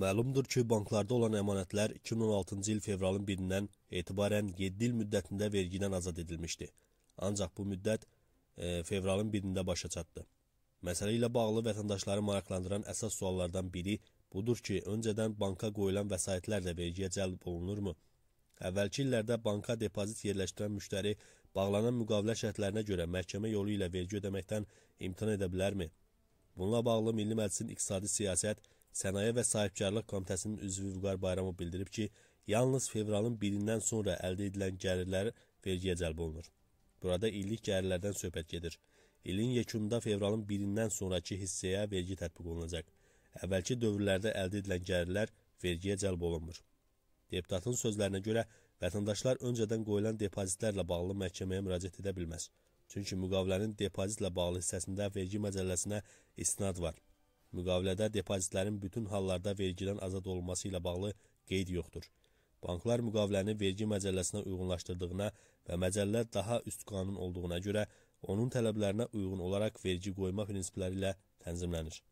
Məlumdur ki, banklarda olan əmanətlər 2016-cı il fevralın 1-dən etibarən 7 il müddətində vergidən azad edilmişdi. Ancaq bu müddət e, fevralın 1-də başa çatdı. Məsələ ilə bağlı vətəndaşları maraqlandıran əsas suallardan biri budur ki, öncədən banka qoyulan vəsaitlər də vergiyə cəlb olunurmu? Əvvəlki illərdə banka depozit yerləşdirən müştəri bağlanan müqavilə şərtlərinə görə məhkəmə yolu ilə vergi ödəməkdən imtina edə bilərmi? Bununla bağlı Milli Məclisin İqtisadi Siyasət Sənaye və Sahibkarlıq Komitəsinin üzvü Vüqar Bayramov bildirib ki, yalnız fevralın 1-dən sonra əldə edilən gəlirlər vergiyə cəlb olunur. Burada illik gəlirlərdən söhbət gedir. İlin yekununda fevralın 1-dən sonrakı hissəyə vergi tətbiq olunacaq. Əvvəlki dövrlərdə əldə edilən gəlirlər vergiyə cəlb olunmur. Deputatın sözlərinə görə vətəndaşlar öncədən qoyulan depozitlərlə bağlı məhkəməyə müraciət edə bilməz. Çünki müqavilənin depozitlə bağlı hissəsində vergi məcəlləsinə istinad var. Müqavilədə depozitlərin bütün hallarda vergidən azad olması ilə bağlı qeyd yoxdur. Banklar müqaviləni vergi məcəlləsinə uyğunlaşdırdığına və məcəllə daha üst qanun olduğuna görə onun tələblərinə uyğun olaraq vergi qoyma prinsipləri ilə tənzimlənir.